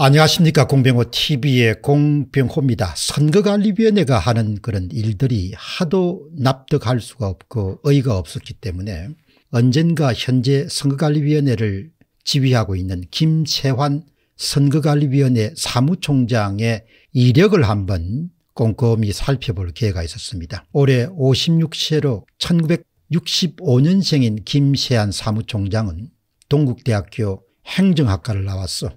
안녕하십니까 공병호 tv의 공병호입니다. 선거관리위원회가 하는 그런 일들이 하도 납득할 수가 없고 의의가 없었기 때문에 언젠가 현재 선거관리위원회를 지휘하고 있는 김채환 선거관리위원회 사무총장의 이력을 한번 꼼꼼히 살펴볼 기회가 있었습니다. 올해 56세로 1965년생인 김세한 사무총장은 동국대학교 행정학과를 나왔어.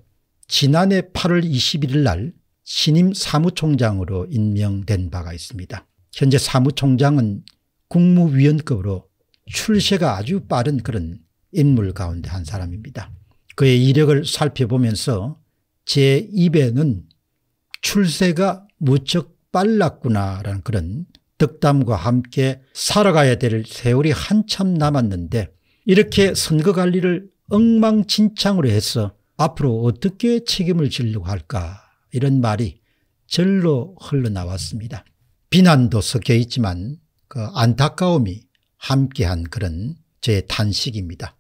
지난해 8월 21일 날 신임 사무총장으로 임명된 바가 있습니다. 현재 사무총장은 국무위원급으로 출세가 아주 빠른 그런 인물 가운데 한 사람입니다. 그의 이력을 살펴보면서 제 입에는 출세가 무척 빨랐구나라는 그런 득담과 함께 살아가야 될 세월이 한참 남았는데 이렇게 선거관리를 엉망진창으로 해서 앞으로 어떻게 책임을 지려고 할까 이런 말이 절로 흘러나왔습니다. 비난도 섞여 있지만 그 안타까움이 함께한 그런 제 탄식입니다.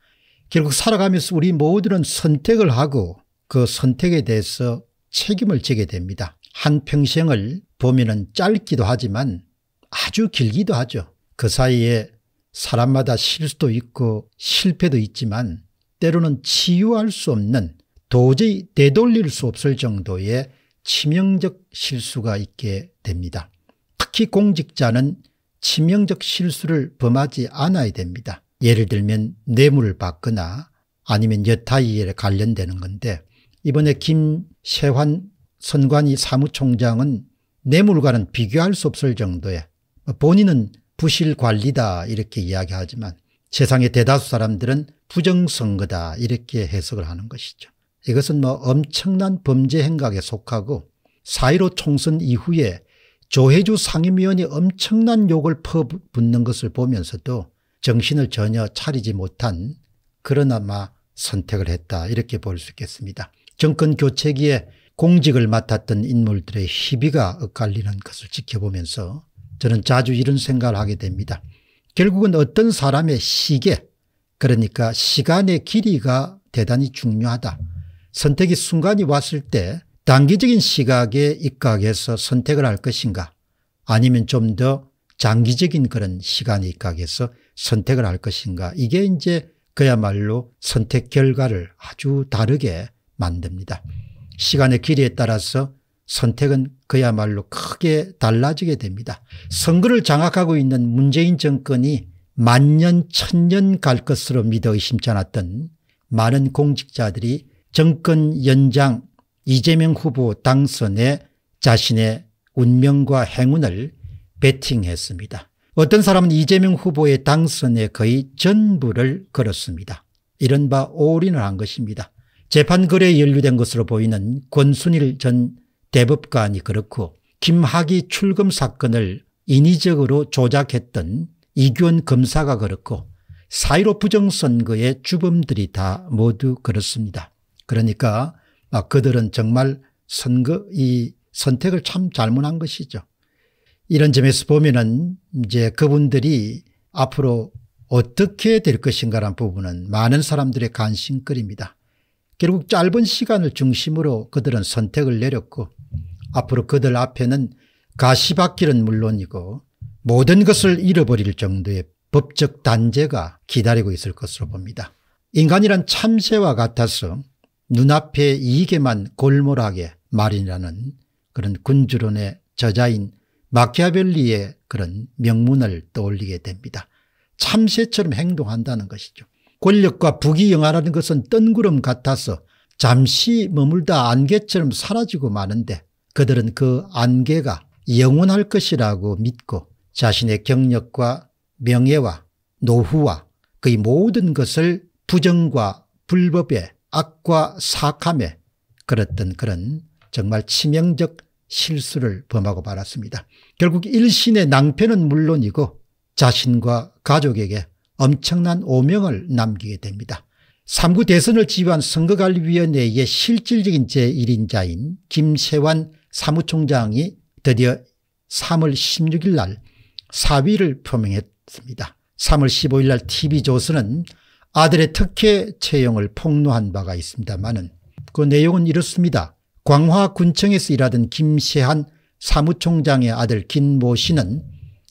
결국 살아가면서 우리 모두는 선택을 하고 그 선택에 대해서 책임을 지게 됩니다. 한평생을 보면은 짧기도 하지만 아주 길기도 하죠. 그 사이에 사람마다 실수도 있고 실패도 있지만 때로는 치유할 수 없는 도저히 되돌릴 수 없을 정도의 치명적 실수가 있게 됩니다. 특히 공직자는 치명적 실수를 범하지 않아야 됩니다. 예를 들면 뇌물을 받거나 아니면 여타이에 관련되는 건데 이번에 김세환 선관위 사무총장은 뇌물과는 비교할 수 없을 정도의 본인은 부실관리다 이렇게 이야기하지만 세상의 대다수 사람들은 부정선거다 이렇게 해석을 하는 것이죠. 이것은 뭐 엄청난 범죄 행각에 속하고 4.15 총선 이후에 조혜주 상임위원이 엄청난 욕을 퍼붓는 것을 보면서도 정신을 전혀 차리지 못한 그러나마 선택을 했다 이렇게 볼 수 있겠습니다. 정권 교체기에 공직을 맡았던 인물들의 희비가 엇갈리는 것을 지켜보면서 저는 자주 이런 생각을 하게 됩니다. 결국은 어떤 사람의 시계 그러니까 시간의 길이가 대단히 중요하다. 선택의 순간이 왔을 때 단기적인 시각에 입각해서 선택을 할 것인가 아니면 좀 더 장기적인 그런 시간에 입각해서 선택을 할 것인가 이게 이제 그야말로 선택 결과를 아주 다르게 만듭니다. 시간의 길이에 따라서 선택은 그야말로 크게 달라지게 됩니다. 선거를 장악하고 있는 문재인 정권이 만년 천년 갈 것으로 믿어 의심치 않았던 많은 공직자들이 정권 연장 이재명 후보 당선에 자신의 운명과 행운을 베팅했습니다. 어떤 사람은 이재명 후보의 당선에 거의 전부를 걸었습니다. 이른바 올인을 한 것입니다. 재판거래에 연루된 것으로 보이는 권순일 전 대법관이 그렇고 김학의 출금 사건을 인위적으로 조작했던 이규원 검사가 그렇고 사이로 부정선거의 주범들이 다 모두 그렇습니다. 그러니까 그들은 정말 선거 이 선택을 참 잘못한 것이죠. 이런 점에서 보면은 이제 그분들이 앞으로 어떻게 될 것인가라는 부분은 많은 사람들의 관심거리입니다. 결국 짧은 시간을 중심으로 그들은 선택을 내렸고 앞으로 그들 앞에는 가시밭길은 물론이고 모든 것을 잃어버릴 정도의 법적 단죄가 기다리고 있을 것으로 봅니다. 인간이란 참새와 같아서 눈앞의 이익에만 골몰하게 말이라는 그런 군주론의 저자인 마키아벨리의 그런 명문을 떠올리게 됩니다. 참새처럼 행동한다는 것이죠. 권력과 부귀영화라는 것은 뜬구름 같아서 잠시 머물다 안개처럼 사라지고 마는데 그들은 그 안개가 영원할 것이라고 믿고 자신의 경력과 명예와 노후와 그의 모든 것을 부정과 불법에 악과 사함에 그랬던 그런 정말 치명적 실수를 범하고 말았습니다. 결국 일신의 낭패는 물론이고 자신과 가족에게 엄청난 오명을 남기게 됩니다. 3구 대선을 지휘한 선거관리위원회의 실질적인 제1인자인 김세환 사무총장이 드디어 3월 16일 날 사위를 표명했습니다. 3월 15일 날 TV조선은 아들의 특혜 채용을 폭로한 바가 있습니다만은 그 내용은 이렇습니다. 광화군청에서 일하던 김세한 사무총장의 아들 김모 씨는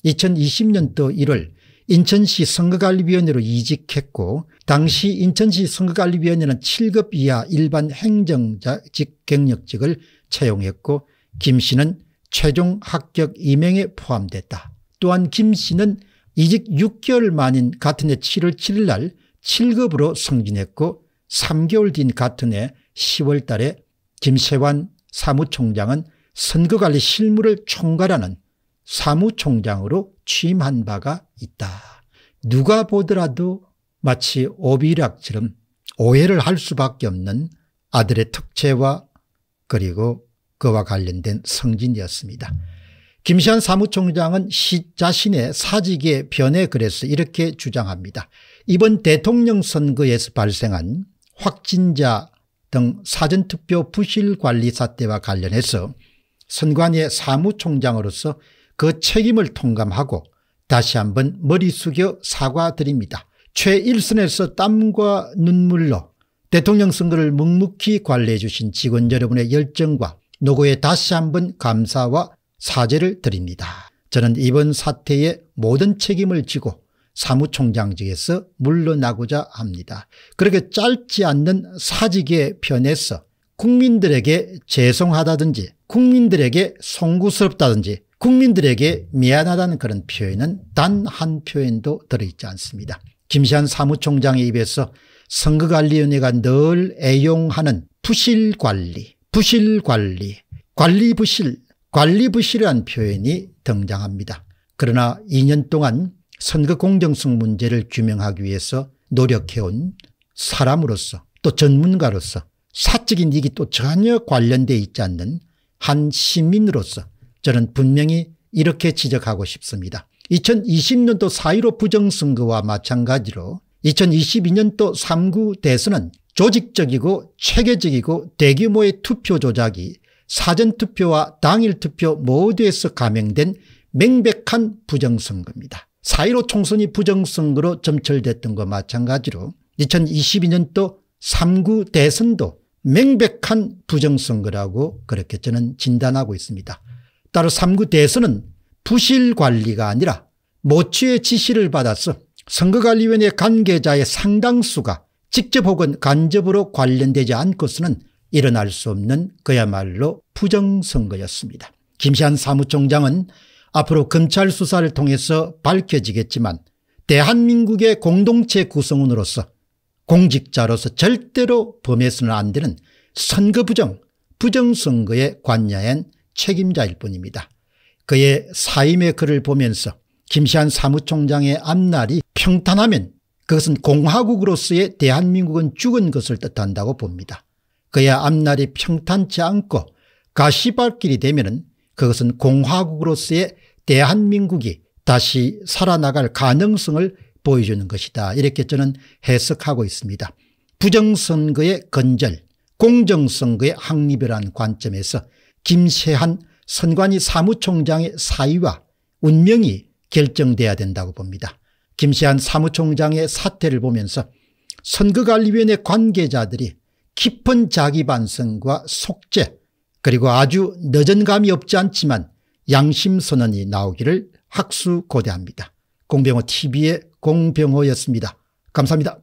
2020년도 1월 인천시 선거관리위원회로 이직했고 당시 인천시 선거관리위원회는 7급 이하 일반 행정직 경력직을 채용했고 김 씨는 최종 합격 2명에 포함됐다. 또한 김 씨는 이직 6개월 만인 같은 해 7월 7일 날 7급으로 승진했고 3개월 뒤인 같은 해 10월 달에 김세환 사무총장은 선거관리 실무를 총괄하는 사무총장으로 취임한 바가 있다. 누가 보더라도 마치 오비락처럼 오해를 할 수밖에 없는 아들의 특채와 그리고 그와 관련된 성진이었습니다. 김시현 사무총장은 시 자신의 사직의 변해 그래서 이렇게 주장합니다. 이번 대통령 선거에서 발생한 확진자 등 사전투표 부실관리 사태와 관련해서 선관위의 사무총장으로서 그 책임을 통감하고 다시 한번 머리 숙여 사과드립니다. 최일선에서 땀과 눈물로 대통령 선거를 묵묵히 관리해 주신 직원 여러분의 열정과 노고에 다시 한번 감사와 사죄를 드립니다. 저는 이번 사태의 모든 책임을 지고 사무총장직에서 물러나고자 합니다. 그렇게 짧지 않는 사직의편에서 국민들에게 죄송하다든지 국민들에게 송구스럽다든지 국민들에게 미안하다는 그런 표현은 단 한 표현도 들어있지 않습니다. 김시한 사무총장의 입에서 선거관리위원회가 늘 애용하는 부실관리, 부실관리, 관리부실, 관리부실이란 표현이 등장합니다. 그러나 2년 동안 선거 공정성 문제를 규명하기 위해서 노력해온 사람으로서 또 전문가로서 사적인 이익이 또 전혀 관련돼 있지 않는 한 시민으로서 저는 분명히 이렇게 지적하고 싶습니다. 2020년도 4.15 부정선거와 마찬가지로 2022년도 3구 대선은 조직적이고 체계적이고 대규모의 투표 조작이 사전투표와 당일투표 모두에서 감행된 맹백한 부정선거입니다. 4.15 총선이 부정선거로 점철됐던 것 마찬가지로 2022년도 3구 대선도 맹백한 부정선거라고 그렇게 저는 진단하고 있습니다. 따로 3구 대선은 부실관리가 아니라 모취의 지시를 받아서 선거관리위원회 관계자의 상당수가 직접 혹은 간접으로 관련되지 않고서는 일어날 수 없는 그야말로 부정선거였습니다. 김시한 사무총장은 앞으로 검찰 수사를 통해서 밝혀지겠지만 대한민국의 공동체 구성원으로서 공직자로서 절대로 범해서는 안 되는 선거부정, 부정선거에 관여한 책임자일 뿐입니다. 그의 사임의 글을 보면서 김시한 사무총장의 앞날이 평탄하면 그것은 공화국으로서의 대한민국은 죽은 것을 뜻한다고 봅니다. 그의 앞날이 평탄치 않고 가시발길이 되면 그것은 공화국으로서의 대한민국이 다시 살아나갈 가능성을 보여주는 것이다. 이렇게 저는 해석하고 있습니다. 부정선거의 건절, 공정선거의 확립이라는 관점에서 김세한 선관위 사무총장의 사의와 운명이 결정돼야 된다고 봅니다. 김세한 사무총장의 사태를 보면서 선거관리위원회 관계자들이 깊은 자기 반성과 속죄 그리고 아주 늦은 감이 없지 않지만 양심 선언이 나오기를 학수 고대합니다. 공병호 TV의 공병호였습니다. 감사합니다.